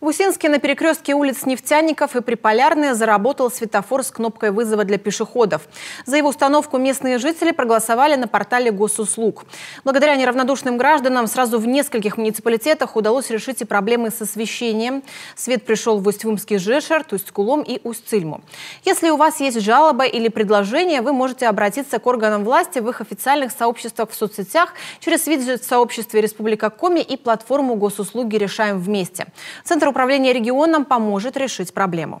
В Усинске на перекрестке улиц Нефтяников и Приполярная заработал светофор с кнопкой вызова для пешеходов. За его установку местные жители проголосовали на портале госуслуг. Благодаря неравнодушным гражданам сразу в нескольких муниципалитетах удалось решить и проблемы с освещением. Свет пришел в Усть-Вымский Жешер, Тусть-Кулом и Усть-Цильму. Если у вас есть жалоба или предложение, вы можете обратиться к органам власти в их официальных сообществах в соцсетях через видео сообщества Республика Коми и платформу госуслуги «Решаем вместе». Центр Центр управления регионом поможет решить проблему.